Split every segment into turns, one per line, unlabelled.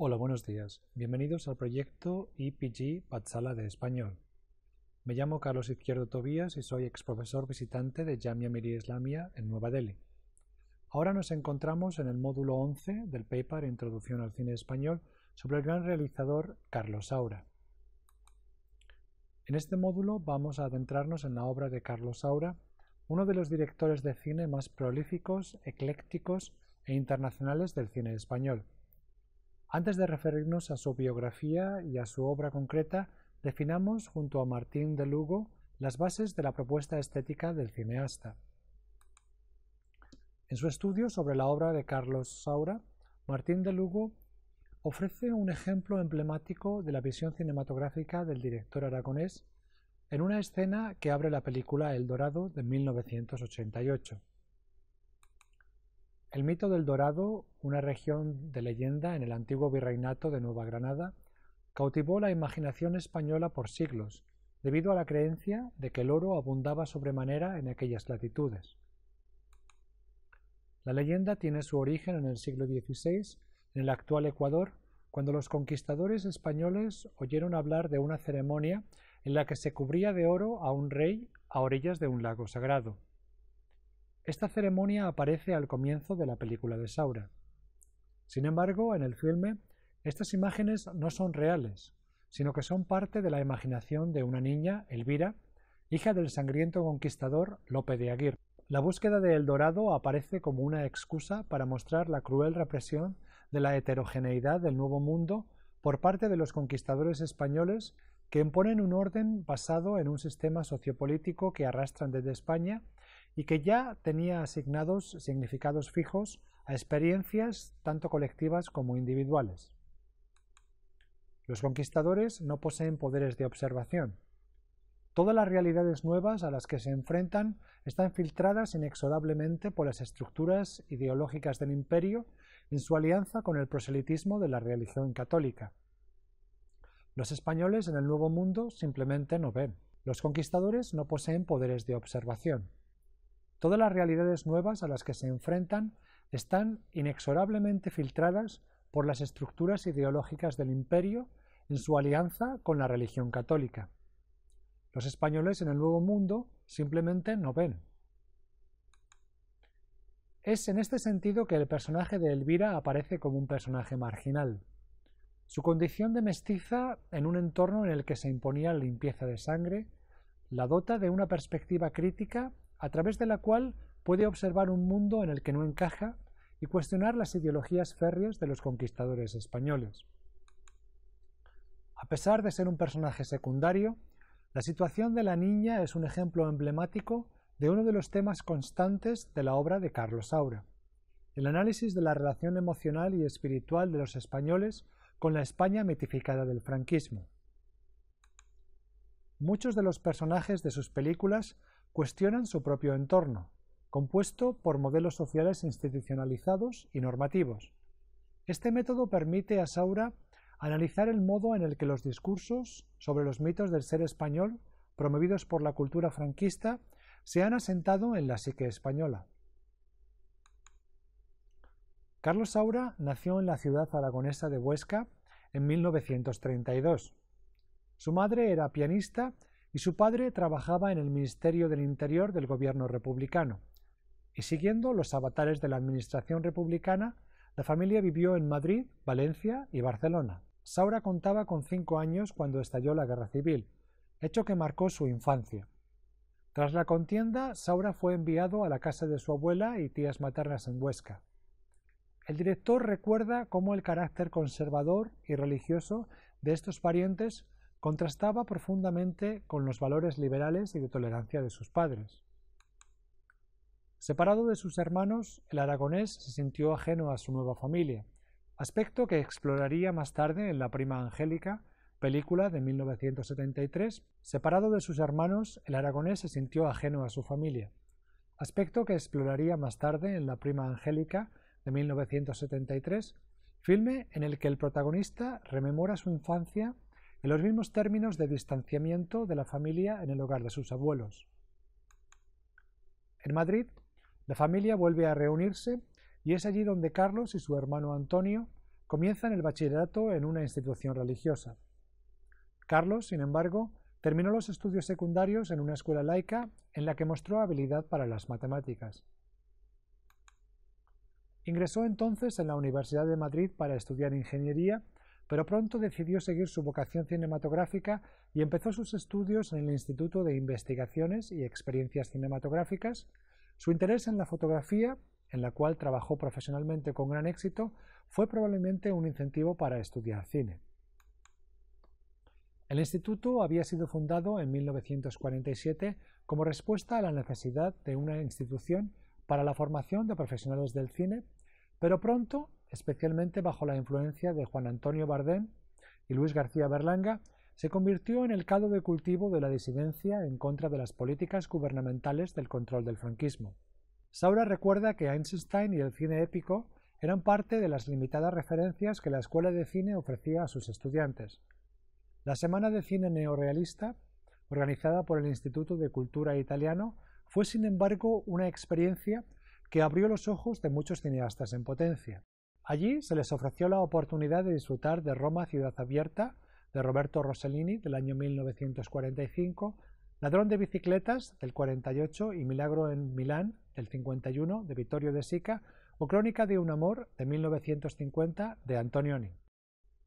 Hola, buenos días. Bienvenidos al proyecto EPG Patsala de Español. Me llamo Carlos Izquierdo Tobías y soy ex profesor visitante de Jamia Miri Islamia en Nueva Delhi. Ahora nos encontramos en el módulo 11 del paper Introducción al cine español sobre el gran realizador Carlos Saura. En este módulo vamos a adentrarnos en la obra de Carlos Saura, uno de los directores de cine más prolíficos, eclécticos e internacionales del cine español. Antes de referirnos a su biografía y a su obra concreta, definamos junto a Martín de Lugo las bases de la propuesta estética del cineasta. En su estudio sobre la obra de Carlos Saura, Martín de Lugo ofrece un ejemplo emblemático de la visión cinematográfica del director aragonés en una escena que abre la película El Dorado de 1988. El mito del Dorado, una región de leyenda en el antiguo virreinato de Nueva Granada, cautivó la imaginación española por siglos, debido a la creencia de que el oro abundaba sobremanera en aquellas latitudes. La leyenda tiene su origen en el siglo XVI, en el actual Ecuador, cuando los conquistadores españoles oyeron hablar de una ceremonia en la que se cubría de oro a un rey a orillas de un lago sagrado. Esta ceremonia aparece al comienzo de la película de Saura. Sin embargo, en el filme, estas imágenes no son reales, sino que son parte de la imaginación de una niña, Elvira, hija del sangriento conquistador Lope de Aguirre. La búsqueda de El Dorado aparece como una excusa para mostrar la cruel represión de la heterogeneidad del Nuevo Mundo por parte de los conquistadores españoles que imponen un orden basado en un sistema sociopolítico que arrastran desde España y que ya tenía asignados significados fijos a experiencias tanto colectivas como individuales. Los conquistadores no poseen poderes de observación. Todas las realidades nuevas a las que se enfrentan están filtradas inexorablemente por las estructuras ideológicas del imperio en su alianza con el proselitismo de la religión católica. Los españoles en el Nuevo Mundo simplemente no ven. Los conquistadores no poseen poderes de observación. Todas las realidades nuevas a las que se enfrentan están inexorablemente filtradas por las estructuras ideológicas del imperio en su alianza con la religión católica. Los españoles en el Nuevo Mundo simplemente no ven. Es en este sentido que el personaje de Elvira aparece como un personaje marginal. Su condición de mestiza en un entorno en el que se imponía limpieza de sangre la dota de una perspectiva crítica a través de la cual puede observar un mundo en el que no encaja y cuestionar las ideologías férreas de los conquistadores españoles. A pesar de ser un personaje secundario, la situación de la niña es un ejemplo emblemático de uno de los temas constantes de la obra de Carlos Saura, el análisis de la relación emocional y espiritual de los españoles con la España mitificada del franquismo. Muchos de los personajes de sus películas cuestionan su propio entorno, compuesto por modelos sociales institucionalizados y normativos. Este método permite a Saura analizar el modo en el que los discursos sobre los mitos del ser español promovidos por la cultura franquista se han asentado en la psique española. Carlos Saura nació en la ciudad aragonesa de Huesca en 1932. Su madre era pianista y su padre trabajaba en el Ministerio del Interior del gobierno republicano. Y siguiendo los avatares de la administración republicana, la familia vivió en Madrid, Valencia y Barcelona. Saura contaba con cinco años cuando estalló la guerra civil, hecho que marcó su infancia. Tras la contienda, Saura fue enviado a la casa de su abuela y tías maternas en Huesca. El director recuerda cómo el carácter conservador y religioso de estos parientes contrastaba profundamente con los valores liberales y de tolerancia de sus padres. Separado de sus hermanos, el aragonés se sintió ajeno a su nueva familia, aspecto que exploraría más tarde en La prima angélica, película de 1973. Separado de sus hermanos, el aragonés se sintió ajeno a su familia, aspecto que exploraría más tarde en La prima angélica de 1973, filme en el que el protagonista rememora su infancia en los mismos términos de distanciamiento de la familia en el hogar de sus abuelos. En Madrid, la familia vuelve a reunirse y es allí donde Carlos y su hermano Antonio comienzan el bachillerato en una institución religiosa. Carlos, sin embargo, terminó los estudios secundarios en una escuela laica en la que mostró habilidad para las matemáticas. Ingresó entonces en la Universidad de Madrid para estudiar ingeniería pero pronto decidió seguir su vocación cinematográfica y empezó sus estudios en el Instituto de Investigaciones y Experiencias Cinematográficas. Su interés en la fotografía, en la cual trabajó profesionalmente con gran éxito, fue probablemente un incentivo para estudiar cine. El instituto había sido fundado en 1947 como respuesta a la necesidad de una institución para la formación de profesionales del cine pero pronto, especialmente bajo la influencia de Juan Antonio Bardem y Luis García Berlanga, se convirtió en el caldo de cultivo de la disidencia en contra de las políticas gubernamentales del control del franquismo. Saura recuerda que Einstein y el cine épico eran parte de las limitadas referencias que la escuela de cine ofrecía a sus estudiantes. La Semana de Cine Neorealista, organizada por el Instituto de Cultura Italiano, fue sin embargo una experiencia que abrió los ojos de muchos cineastas en potencia. Allí se les ofreció la oportunidad de disfrutar de Roma Ciudad Abierta, de Roberto Rossellini, del año 1945, Ladrón de Bicicletas, del 48, y Milagro en Milán, del 51, de Vittorio de Sica, o Crónica de un Amor, de 1950, de Antonioni.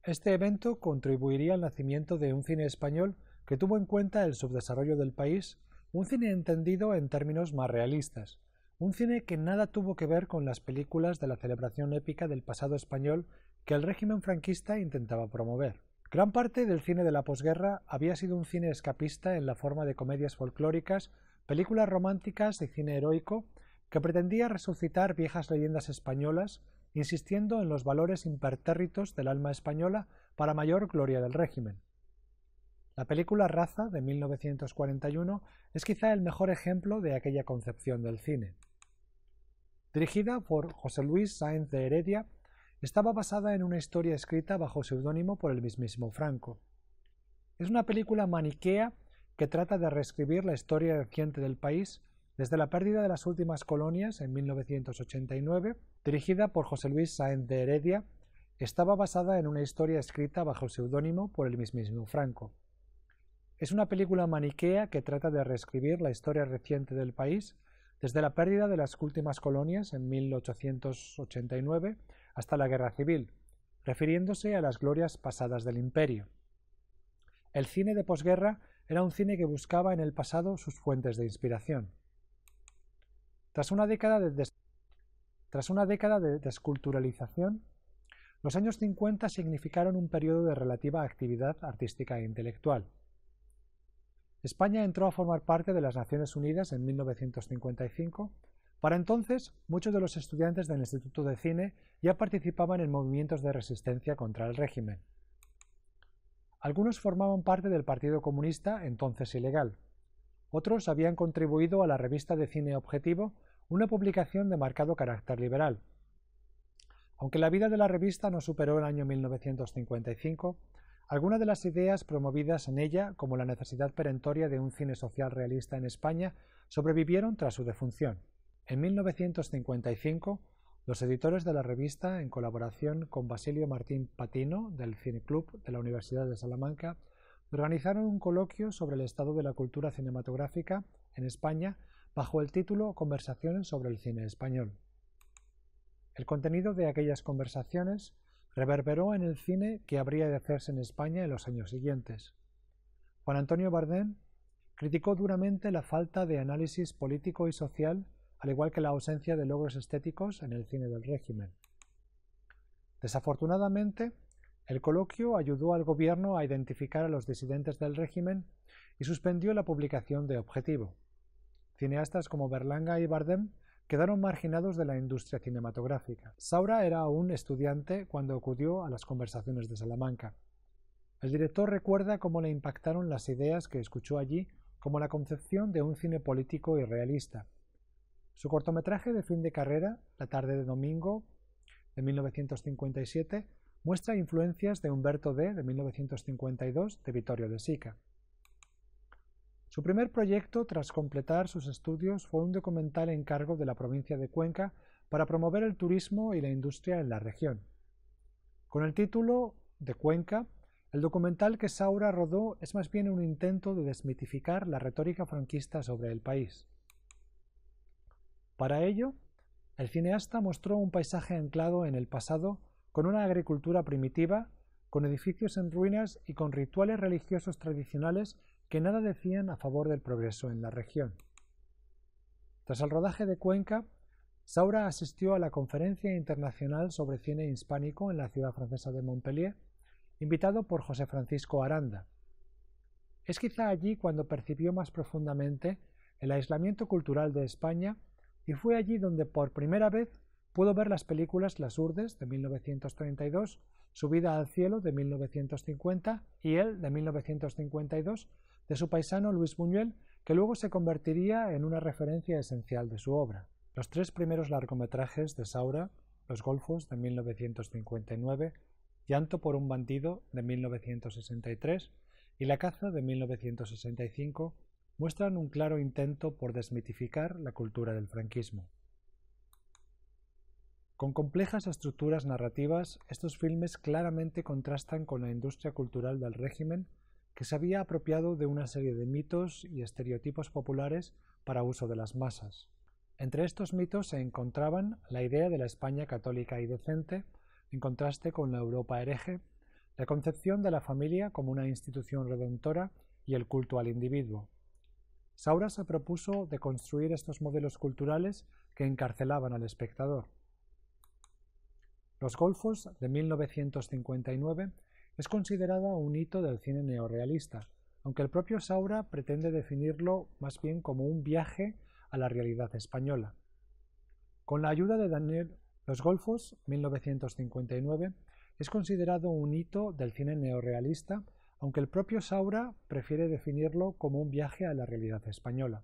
Este evento contribuiría al nacimiento de un cine español que tuvo en cuenta el subdesarrollo del país, un cine entendido en términos más realistas, un cine que nada tuvo que ver con las películas de la celebración épica del pasado español que el régimen franquista intentaba promover. Gran parte del cine de la posguerra había sido un cine escapista en la forma de comedias folclóricas, películas románticas y cine heroico que pretendía resucitar viejas leyendas españolas, insistiendo en los valores impertérritos del alma española para mayor gloria del régimen. La película Raza de 1941 es quizá el mejor ejemplo de aquella concepción del cine. Dirigida por José Luis Sáenz de Heredia, estaba basada en una historia escrita bajo seudónimo por el mismísimo Franco. Es una película maniquea que trata de reescribir la historia reciente del país desde la pérdida de las últimas colonias en 1989, dirigida por José Luis Sáenz de Heredia, estaba basada en una historia escrita bajo seudónimo por el mismísimo Franco. Es una película maniquea que trata de reescribir la historia reciente del país desde la pérdida de las últimas colonias en 1889 hasta la Guerra Civil, refiriéndose a las glorias pasadas del imperio. El cine de posguerra era un cine que buscaba en el pasado sus fuentes de inspiración. Tras una década de, desculturalización, los años 50 significaron un periodo de relativa actividad artística e intelectual. España entró a formar parte de las Naciones Unidas en 1955. Para entonces, muchos de los estudiantes del Instituto de Cine ya participaban en movimientos de resistencia contra el régimen. Algunos formaban parte del Partido Comunista, entonces ilegal. Otros habían contribuido a la revista de cine Objetivo, una publicación de marcado carácter liberal. Aunque la vida de la revista no superó el año 1955, algunas de las ideas promovidas en ella, como la necesidad perentoria de un cine social realista en España, sobrevivieron tras su defunción. En 1955, los editores de la revista, en colaboración con Basilio Martín Patino, del Cine Club de la Universidad de Salamanca, organizaron un coloquio sobre el estado de la cultura cinematográfica en España bajo el título Conversaciones sobre el cine español. El contenido de aquellas conversaciones Reverberó en el cine que habría de hacerse en España en los años siguientes. Juan Antonio Bardem criticó duramente la falta de análisis político y social, al igual que la ausencia de logros estéticos en el cine del régimen. Desafortunadamente, el coloquio ayudó al gobierno a identificar a los disidentes del régimen y suspendió la publicación de Objetivo. Cineastas como Berlanga y Bardem quedaron marginados de la industria cinematográfica. Saura era un estudiante cuando acudió a las conversaciones de Salamanca. El director recuerda cómo le impactaron las ideas que escuchó allí, como la concepción de un cine político y realista. Su cortometraje de fin de carrera, La tarde de domingo, de 1957, muestra influencias de Humberto D. de 1952 de Vittorio de Sica. Su primer proyecto tras completar sus estudios fue un documental en cargo de la provincia de Cuenca para promover el turismo y la industria en la región. Con el título de Cuenca, el documental que Saura rodó es más bien un intento de desmitificar la retórica franquista sobre el país. Para ello, el cineasta mostró un paisaje anclado en el pasado con una agricultura primitiva, con edificios en ruinas y con rituales religiosos tradicionales que nada decían a favor del progreso en la región. Tras el rodaje de Cuenca, Saura asistió a la Conferencia Internacional sobre Cine Hispánico en la ciudad francesa de Montpellier, invitado por José Francisco Aranda. Es quizá allí cuando percibió más profundamente el aislamiento cultural de España y fue allí donde por primera vez pudo ver las películas Las Urdes de 1932, Subida al Cielo de 1950 y El de 1952, de su paisano Luis Buñuel, que luego se convertiría en una referencia esencial de su obra. Los tres primeros largometrajes de Saura, Los Golfos de 1959, Llanto por un bandido de 1963 y La caza de 1965, muestran un claro intento por desmitificar la cultura del franquismo. Con complejas estructuras narrativas, estos filmes claramente contrastan con la industria cultural del régimen que se había apropiado de una serie de mitos y estereotipos populares para uso de las masas. Entre estos mitos se encontraban la idea de la España católica y decente, en contraste con la Europa hereje, la concepción de la familia como una institución redentora y el culto al individuo. Saura se propuso de construir estos modelos culturales que encarcelaban al espectador. Los Golfos de 1959 es considerada un hito del cine neorrealista, aunque el propio Saura pretende definirlo más bien como un viaje a la realidad española. Con la ayuda de Daniel Los Golfos, 1959, es considerado un hito del cine neorrealista, aunque el propio Saura prefiere definirlo como un viaje a la realidad española.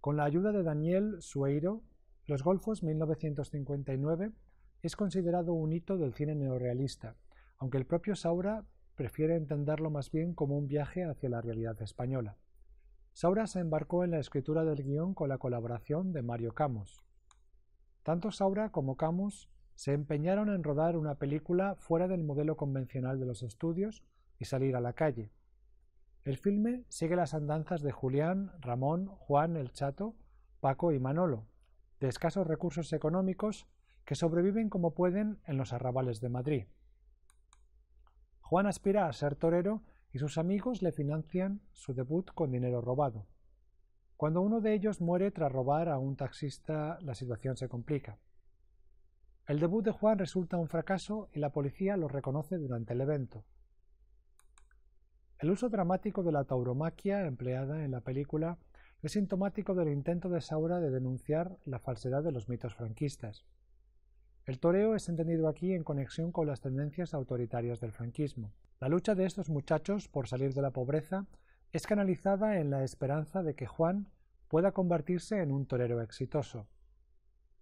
Con la ayuda de Daniel Sueiro, Los Golfos, 1959, es considerado un hito del cine neorrealista, aunque el propio Saura prefiere entenderlo más bien como un viaje hacia la realidad española. Saura se embarcó en la escritura del guión con la colaboración de Mario Camus. Tanto Saura como Camus se empeñaron en rodar una película fuera del modelo convencional de los estudios y salir a la calle. El filme sigue las andanzas de Julián, Ramón, Juan el Chato, Paco y Manolo, de escasos recursos económicos que sobreviven como pueden en los arrabales de Madrid. Juan aspira a ser torero y sus amigos le financian su debut con dinero robado. Cuando uno de ellos muere tras robar a un taxista, la situación se complica. El debut de Juan resulta un fracaso y la policía lo reconoce durante el evento. El uso dramático de la tauromaquia empleada en la película es sintomático del intento de Saura de denunciar la falsedad de los mitos franquistas. El toreo es entendido aquí en conexión con las tendencias autoritarias del franquismo. La lucha de estos muchachos por salir de la pobreza es canalizada en la esperanza de que Juan pueda convertirse en un torero exitoso.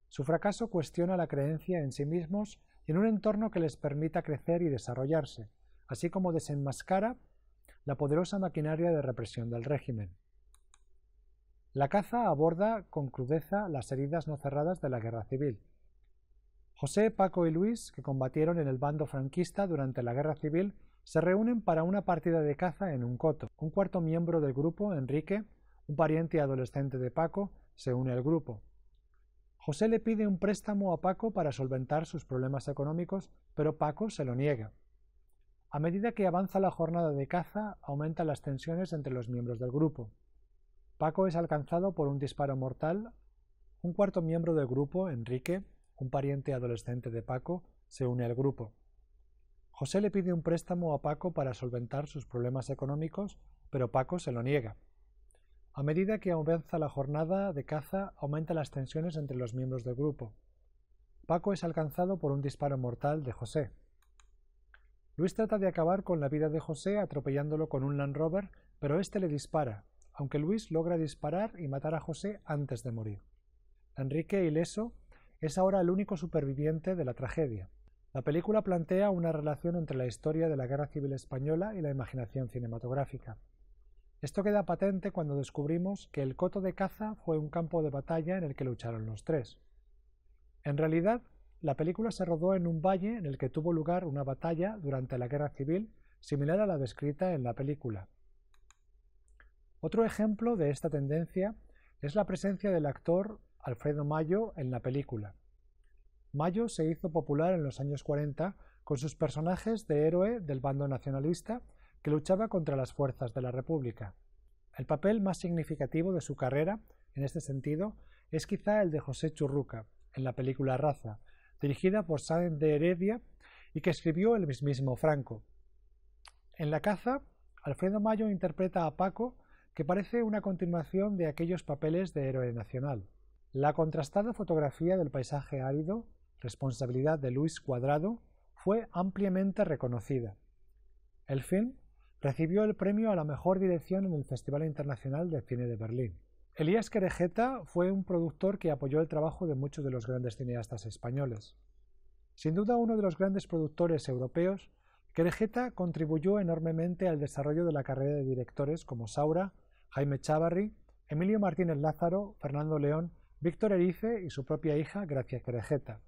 Su fracaso cuestiona la creencia en sí mismos y en un entorno que les permita crecer y desarrollarse, así como desenmascara la poderosa maquinaria de represión del régimen. La caza aborda con crudeza las heridas no cerradas de la guerra civil. José, Paco y Luis, que combatieron en el bando franquista durante la Guerra Civil, se reúnen para una partida de caza en un coto. Un cuarto miembro del grupo, Enrique, un pariente adolescente de Paco, se une al grupo. José le pide un préstamo a Paco para solventar sus problemas económicos, pero Paco se lo niega. A medida que avanza la jornada de caza, aumentan las tensiones entre los miembros del grupo. Paco es alcanzado por un disparo mortal. Un cuarto miembro del grupo, Enrique, un pariente adolescente de Paco, se une al grupo. José le pide un préstamo a Paco para solventar sus problemas económicos, pero Paco se lo niega. A medida que avanza la jornada de caza, aumentan las tensiones entre los miembros del grupo. Paco es alcanzado por un disparo mortal de José. Luis trata de acabar con la vida de José atropellándolo con un Land Rover, pero este le dispara, aunque Luis logra disparar y matar a José antes de morir. Enrique, ileso, es ahora el único superviviente de la tragedia. La película plantea una relación entre la historia de la Guerra Civil Española y la imaginación cinematográfica. Esto queda patente cuando descubrimos que el coto de caza fue un campo de batalla en el que lucharon los tres. En realidad, la película se rodó en un valle en el que tuvo lugar una batalla durante la Guerra Civil similar a la descrita en la película. Otro ejemplo de esta tendencia es la presencia del actor Alfredo Mayo en la película. Mayo se hizo popular en los años 40 con sus personajes de héroe del bando nacionalista que luchaba contra las fuerzas de la República. El papel más significativo de su carrera, en este sentido, es quizá el de José Churruca, en la película Raza, dirigida por Sáenz de Heredia y que escribió el mismísimo Franco. En La caza, Alfredo Mayo interpreta a Paco, que parece una continuación de aquellos papeles de héroe nacional. La contrastada fotografía del paisaje árido, responsabilidad de Luis Cuadrado, fue ampliamente reconocida. El film recibió el premio a la mejor dirección en el Festival Internacional de Cine de Berlín. Elías Querejeta fue un productor que apoyó el trabajo de muchos de los grandes cineastas españoles. Sin duda uno de los grandes productores europeos, Querejeta contribuyó enormemente al desarrollo de la carrera de directores como Saura, Jaime Chavarri, Emilio Martínez Lázaro, Fernando León Víctor Erice y su propia hija Gracia Querejeta.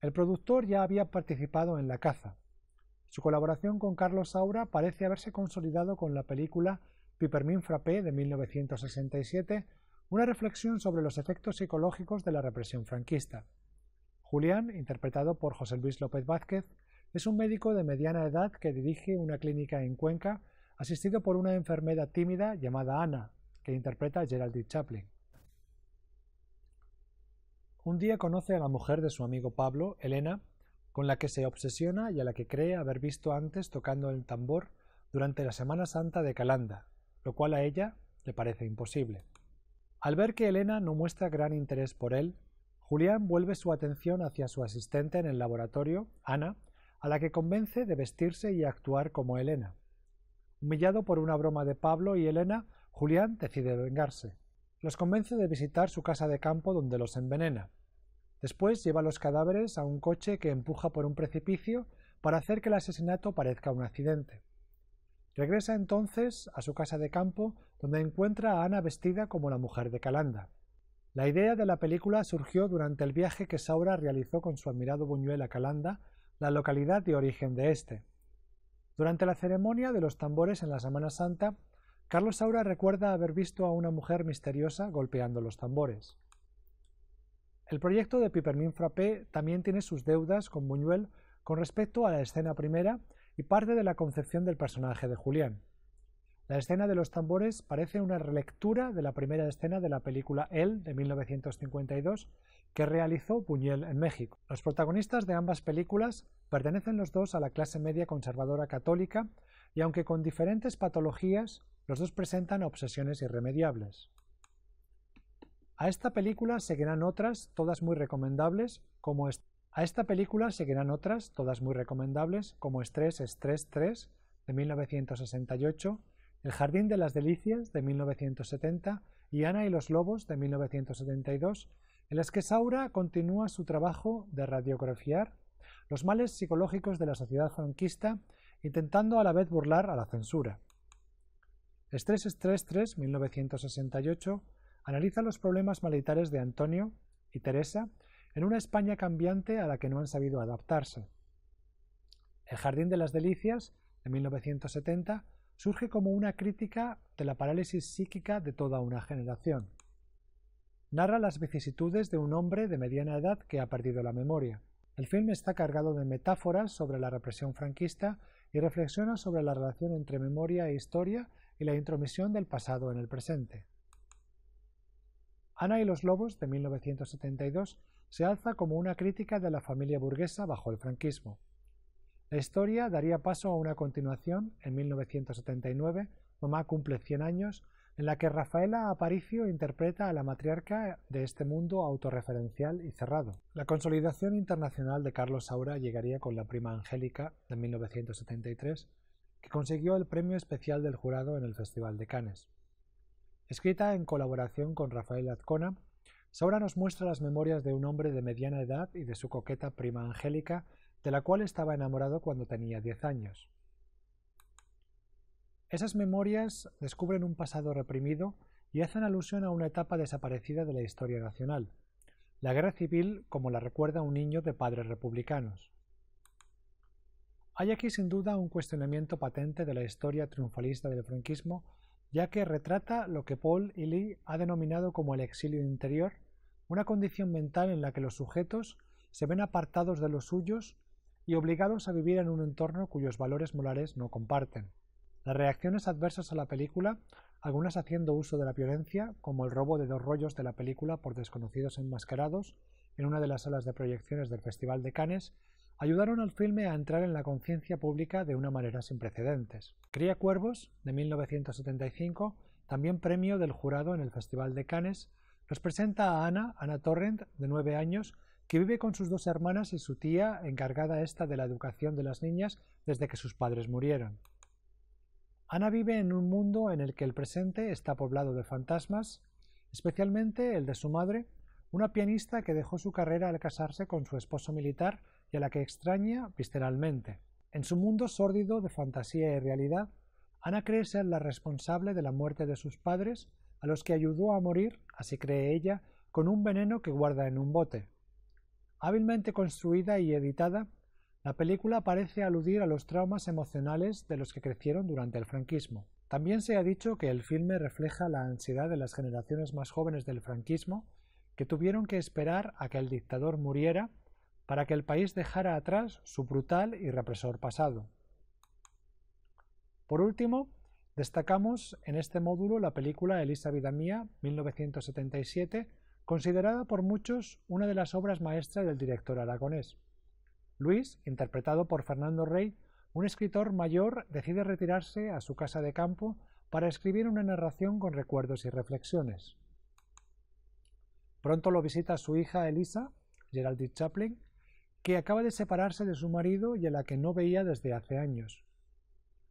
El productor ya había participado en La caza. Su colaboración con Carlos Saura parece haberse consolidado con la película Pipermin Frappé de 1967, una reflexión sobre los efectos psicológicos de la represión franquista. Julián, interpretado por José Luis López Vázquez, es un médico de mediana edad que dirige una clínica en Cuenca, asistido por una enfermera tímida llamada Ana, que interpreta Geraldine Chaplin. Un día conoce a la mujer de su amigo Pablo, Elena, con la que se obsesiona y a la que cree haber visto antes tocando el tambor durante la Semana Santa de Calanda, lo cual a ella le parece imposible. Al ver que Elena no muestra gran interés por él, Julián vuelve su atención hacia su asistente en el laboratorio, Ana, a la que convence de vestirse y actuar como Elena. Humillado por una broma de Pablo y Elena, Julián decide vengarse. Los convence de visitar su casa de campo donde los envenena. Después lleva los cadáveres a un coche que empuja por un precipicio para hacer que el asesinato parezca un accidente. Regresa entonces a su casa de campo donde encuentra a Ana vestida como la mujer de Calanda. La idea de la película surgió durante el viaje que Saura realizó con su admirado Buñuel a Calanda, la localidad de origen de este. Durante la ceremonia de los tambores en la Semana Santa, Carlos Saura recuerda haber visto a una mujer misteriosa golpeando los tambores. El proyecto de Pipermin Frappé también tiene sus deudas con Buñuel con respecto a la escena primera y parte de la concepción del personaje de Julián. La escena de los tambores parece una relectura de la primera escena de la película El de 1952 que realizó Buñuel en México. Los protagonistas de ambas películas pertenecen los dos a la clase media conservadora católica y aunque con diferentes patologías los dos presentan obsesiones irremediables. A esta película seguirán otras, todas muy recomendables, como a esta película seguirán otras, todas muy recomendables, como Estrés, Estrés 3, de 1968, El Jardín de las Delicias, de 1970, y Ana y los Lobos, de 1972, en las que Saura continúa su trabajo de radiografiar los males psicológicos de la sociedad franquista, intentando a la vez burlar a la censura. Estrés 3, 1968, analiza los problemas malitares de Antonio y Teresa en una España cambiante a la que no han sabido adaptarse. El Jardín de las Delicias, de 1970, surge como una crítica de la parálisis psíquica de toda una generación. Narra las vicisitudes de un hombre de mediana edad que ha perdido la memoria. El film está cargado de metáforas sobre la represión franquista y reflexiona sobre la relación entre memoria e historia y la intromisión del pasado en el presente. Ana y los Lobos, de 1972, se alza como una crítica de la familia burguesa bajo el franquismo. La historia daría paso a una continuación, en 1979, Mamá cumple 100 años, en la que Rafaela Aparicio interpreta a la matriarca de este mundo autorreferencial y cerrado. La consolidación internacional de Carlos Saura llegaría con La prima Angélica, de 1973, que consiguió el Premio Especial del Jurado en el Festival de Cannes. Escrita en colaboración con Rafael Azcona, Saura nos muestra las memorias de un hombre de mediana edad y de su coqueta prima Angélica, de la cual estaba enamorado cuando tenía 10 años. Esas memorias descubren un pasado reprimido y hacen alusión a una etapa desaparecida de la historia nacional, la guerra civil como la recuerda un niño de padres republicanos. Hay aquí sin duda un cuestionamiento patente de la historia triunfalista del franquismo, ya que retrata lo que Paul y Lee ha denominado como el exilio interior, una condición mental en la que los sujetos se ven apartados de los suyos y obligados a vivir en un entorno cuyos valores morales no comparten. Las reacciones adversas a la película, algunas haciendo uso de la violencia, como el robo de dos rollos de la película por desconocidos enmascarados en una de las salas de proyecciones del Festival de Cannes, ayudaron al filme a entrar en la conciencia pública de una manera sin precedentes. Cría Cuervos, de 1975, también premio del jurado en el Festival de Cannes, nos presenta a Ana, Ana Torrent, de nueve años, que vive con sus dos hermanas y su tía, encargada esta de la educación de las niñas desde que sus padres murieron. Ana vive en un mundo en el que el presente está poblado de fantasmas, especialmente el de su madre, una pianista que dejó su carrera al casarse con su esposo militar y a la que extraña visceralmente. En su mundo sórdido de fantasía y realidad, Ana cree ser la responsable de la muerte de sus padres, a los que ayudó a morir, así cree ella, con un veneno que guarda en un bote. Hábilmente construida y editada, la película parece aludir a los traumas emocionales de los que crecieron durante el franquismo. También se ha dicho que el filme refleja la ansiedad de las generaciones más jóvenes del franquismo que tuvieron que esperar a que el dictador muriera para que el país dejara atrás su brutal y represor pasado. Por último, destacamos en este módulo la película Elisa, vida Mía, 1977, considerada por muchos una de las obras maestras del director aragonés. Luis, interpretado por Fernando Rey, un escritor mayor decide retirarse a su casa de campo para escribir una narración con recuerdos y reflexiones. Pronto lo visita su hija Elisa, Geraldine Chaplin, que acaba de separarse de su marido y a la que no veía desde hace años.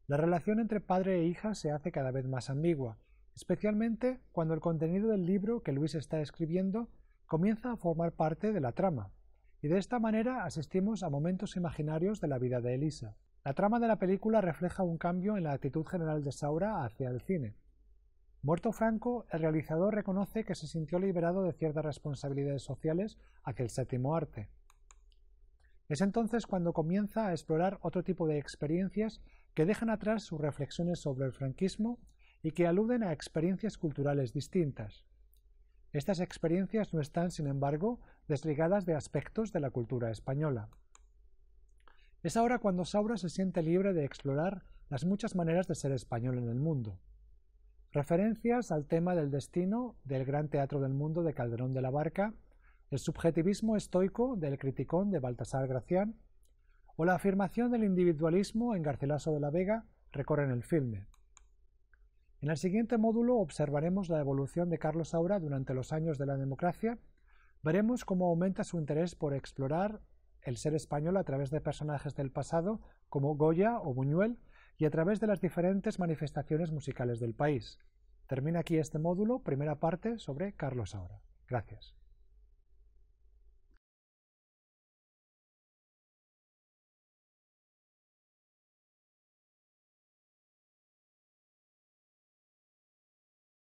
La relación entre padre e hija se hace cada vez más ambigua, especialmente cuando el contenido del libro que Luis está escribiendo comienza a formar parte de la trama, y de esta manera asistimos a momentos imaginarios de la vida de Elisa. La trama de la película refleja un cambio en la actitud general de Saura hacia el cine. Muerto Franco, el realizador reconoce que se sintió liberado de ciertas responsabilidades sociales hacia el séptimo arte. Es entonces cuando comienza a explorar otro tipo de experiencias que dejan atrás sus reflexiones sobre el franquismo y que aluden a experiencias culturales distintas. Estas experiencias no están, sin embargo, desligadas de aspectos de la cultura española. Es ahora cuando Saura se siente libre de explorar las muchas maneras de ser español en el mundo. Referencias al tema del destino del Gran Teatro del Mundo de Calderón de la Barca el subjetivismo estoico del criticón de Baltasar Gracián o la afirmación del individualismo en Garcilaso de la Vega recorren el filme. En el siguiente módulo observaremos la evolución de Carlos Saura durante los años de la democracia, veremos cómo aumenta su interés por explorar el ser español a través de personajes del pasado como Goya o Buñuel y a través de las diferentes manifestaciones musicales del país. Termina aquí este módulo, primera parte sobre Carlos Saura. Gracias.